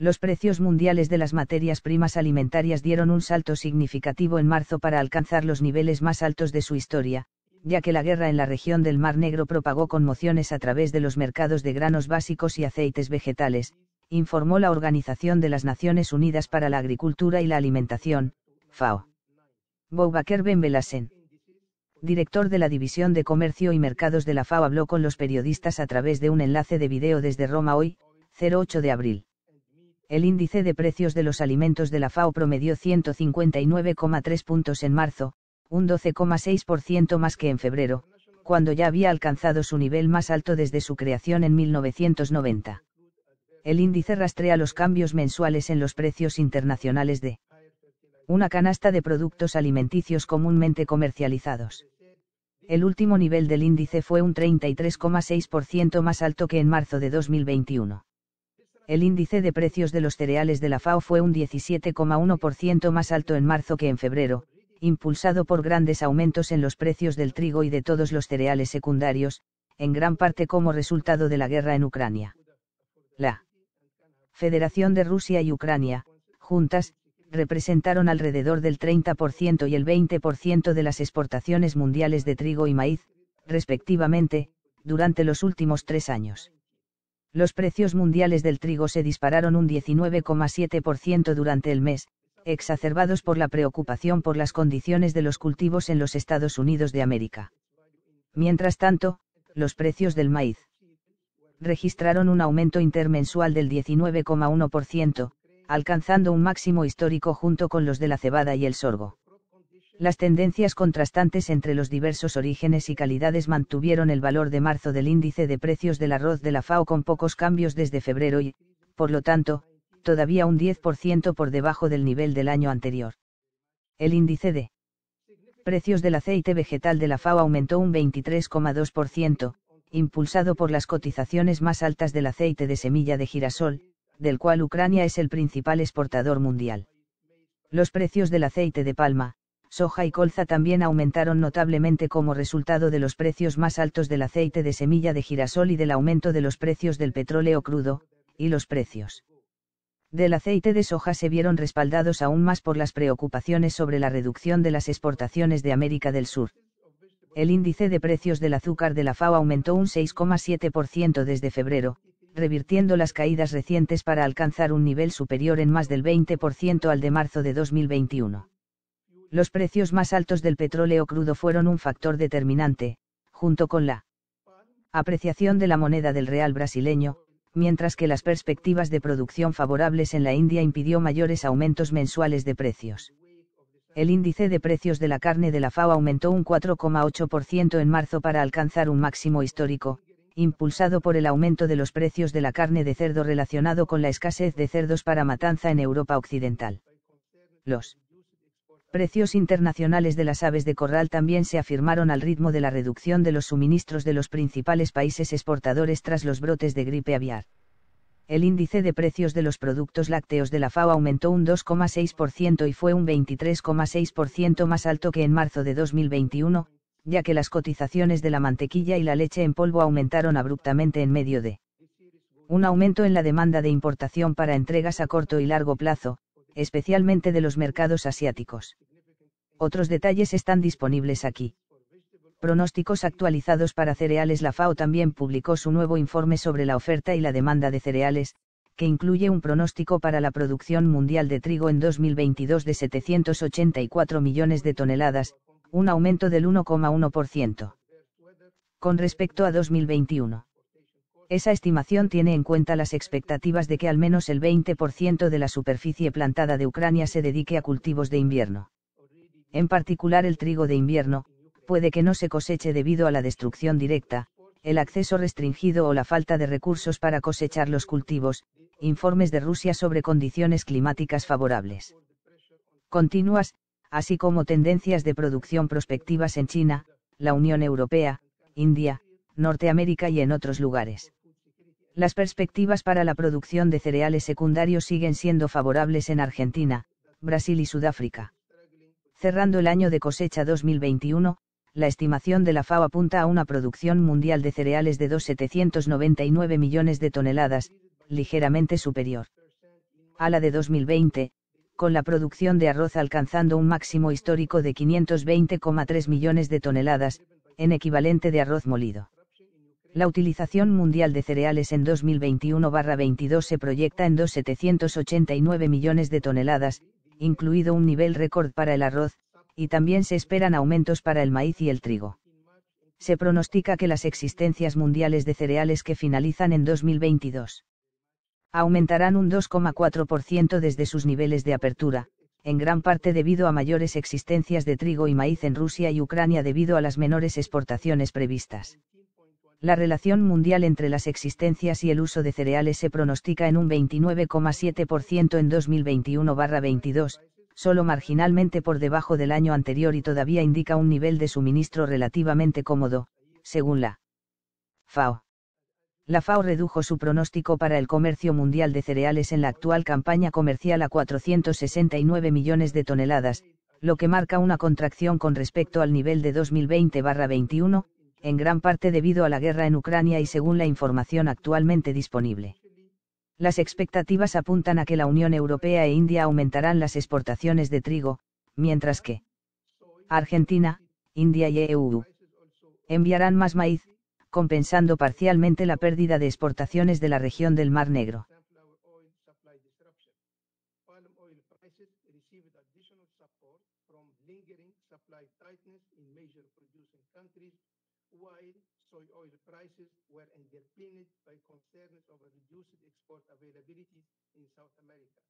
los precios mundiales de las materias primas alimentarias dieron un salto significativo en marzo para alcanzar los niveles más altos de su historia, ya que la guerra en la región del Mar Negro propagó conmociones a través de los mercados de granos básicos y aceites vegetales, informó la Organización de las Naciones Unidas para la Agricultura y la Alimentación, FAO. Boubaker Ben Director de la División de Comercio y Mercados de la FAO habló con los periodistas a través de un enlace de video desde Roma hoy, 08 de abril el índice de precios de los alimentos de la FAO promedió 159,3 puntos en marzo, un 12,6% más que en febrero, cuando ya había alcanzado su nivel más alto desde su creación en 1990. El índice rastrea los cambios mensuales en los precios internacionales de una canasta de productos alimenticios comúnmente comercializados. El último nivel del índice fue un 33,6% más alto que en marzo de 2021 el índice de precios de los cereales de la FAO fue un 17,1% más alto en marzo que en febrero, impulsado por grandes aumentos en los precios del trigo y de todos los cereales secundarios, en gran parte como resultado de la guerra en Ucrania. La Federación de Rusia y Ucrania, juntas, representaron alrededor del 30% y el 20% de las exportaciones mundiales de trigo y maíz, respectivamente, durante los últimos tres años. Los precios mundiales del trigo se dispararon un 19,7% durante el mes, exacerbados por la preocupación por las condiciones de los cultivos en los Estados Unidos de América. Mientras tanto, los precios del maíz registraron un aumento intermensual del 19,1%, alcanzando un máximo histórico junto con los de la cebada y el sorgo las tendencias contrastantes entre los diversos orígenes y calidades mantuvieron el valor de marzo del índice de precios del arroz de la FAO con pocos cambios desde febrero y, por lo tanto, todavía un 10% por debajo del nivel del año anterior. El índice de precios del aceite vegetal de la FAO aumentó un 23,2%, impulsado por las cotizaciones más altas del aceite de semilla de girasol, del cual Ucrania es el principal exportador mundial. Los precios del aceite de palma, soja y colza también aumentaron notablemente como resultado de los precios más altos del aceite de semilla de girasol y del aumento de los precios del petróleo crudo, y los precios del aceite de soja se vieron respaldados aún más por las preocupaciones sobre la reducción de las exportaciones de América del Sur. El índice de precios del azúcar de la FAO aumentó un 6,7% desde febrero, revirtiendo las caídas recientes para alcanzar un nivel superior en más del 20% al de marzo de 2021 los precios más altos del petróleo crudo fueron un factor determinante, junto con la apreciación de la moneda del real brasileño, mientras que las perspectivas de producción favorables en la India impidió mayores aumentos mensuales de precios. El índice de precios de la carne de la FAO aumentó un 4,8% en marzo para alcanzar un máximo histórico, impulsado por el aumento de los precios de la carne de cerdo relacionado con la escasez de cerdos para matanza en Europa Occidental. Los precios internacionales de las aves de corral también se afirmaron al ritmo de la reducción de los suministros de los principales países exportadores tras los brotes de gripe aviar. El índice de precios de los productos lácteos de la FAO aumentó un 2,6% y fue un 23,6% más alto que en marzo de 2021, ya que las cotizaciones de la mantequilla y la leche en polvo aumentaron abruptamente en medio de un aumento en la demanda de importación para entregas a corto y largo plazo, especialmente de los mercados asiáticos. Otros detalles están disponibles aquí. Pronósticos actualizados para cereales La FAO también publicó su nuevo informe sobre la oferta y la demanda de cereales, que incluye un pronóstico para la producción mundial de trigo en 2022 de 784 millones de toneladas, un aumento del 1,1%. Con respecto a 2021. Esa estimación tiene en cuenta las expectativas de que al menos el 20% de la superficie plantada de Ucrania se dedique a cultivos de invierno. En particular el trigo de invierno, puede que no se coseche debido a la destrucción directa, el acceso restringido o la falta de recursos para cosechar los cultivos, informes de Rusia sobre condiciones climáticas favorables. Continuas, así como tendencias de producción prospectivas en China, la Unión Europea, India, Norteamérica y en otros lugares las perspectivas para la producción de cereales secundarios siguen siendo favorables en Argentina, Brasil y Sudáfrica. Cerrando el año de cosecha 2021, la estimación de la FAO apunta a una producción mundial de cereales de 2.799 millones de toneladas, ligeramente superior a la de 2020, con la producción de arroz alcanzando un máximo histórico de 520,3 millones de toneladas, en equivalente de arroz molido. La utilización mundial de cereales en 2021-22 se proyecta en 2,789 millones de toneladas, incluido un nivel récord para el arroz, y también se esperan aumentos para el maíz y el trigo. Se pronostica que las existencias mundiales de cereales que finalizan en 2022 aumentarán un 2,4% desde sus niveles de apertura, en gran parte debido a mayores existencias de trigo y maíz en Rusia y Ucrania debido a las menores exportaciones previstas la relación mundial entre las existencias y el uso de cereales se pronostica en un 29,7% en 2021-22, solo marginalmente por debajo del año anterior y todavía indica un nivel de suministro relativamente cómodo, según la FAO. La FAO redujo su pronóstico para el comercio mundial de cereales en la actual campaña comercial a 469 millones de toneladas, lo que marca una contracción con respecto al nivel de 2020-21, en gran parte debido a la guerra en Ucrania y según la información actualmente disponible. Las expectativas apuntan a que la Unión Europea e India aumentarán las exportaciones de trigo, mientras que Argentina, India y EU enviarán más maíz, compensando parcialmente la pérdida de exportaciones de la región del Mar Negro. while soy oil prices were underpinned by concerns over reduced export availability in South America.